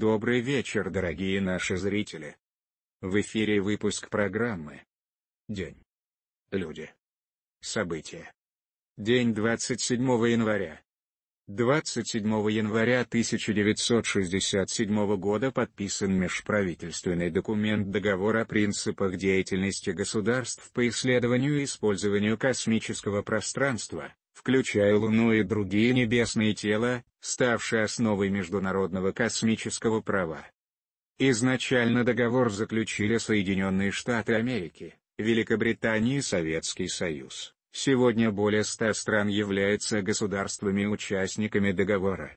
Добрый вечер, дорогие наши зрители. В эфире выпуск программы День. Люди. События. День 27 января. 27 января 1967 года подписан межправительственный документ «Договор о принципах деятельности государств по исследованию и использованию космического пространства», включая Луну и другие небесные тела, ставший основой международного космического права. Изначально договор заключили Соединенные Штаты Америки, Великобритания и Советский Союз. Сегодня более ста стран являются государствами-участниками договора.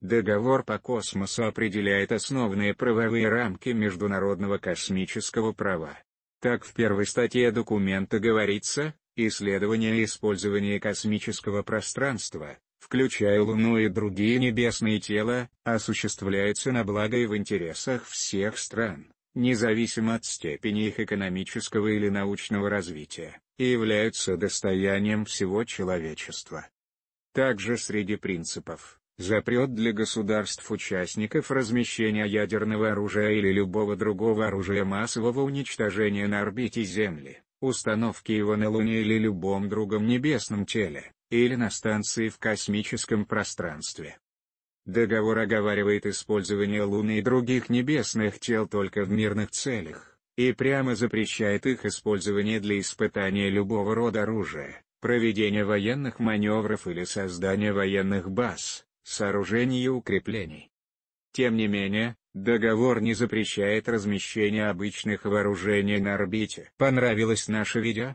Договор по космосу определяет основные правовые рамки международного космического права. Так в первой статье документа говорится, исследование и использование космического пространства, включая Луну и другие небесные тела, осуществляется на благо и в интересах всех стран, независимо от степени их экономического или научного развития, и являются достоянием всего человечества. Также среди принципов, запрет для государств-участников размещения ядерного оружия или любого другого оружия массового уничтожения на орбите Земли, установки его на Луне или любом другом небесном теле, или на станции в космическом пространстве. Договор оговаривает использование Луны и других небесных тел только в мирных целях, и прямо запрещает их использование для испытания любого рода оружия, проведения военных маневров или создания военных баз, сооружений и укреплений. Тем не менее, договор не запрещает размещение обычных вооружений на орбите. Понравилось наше видео?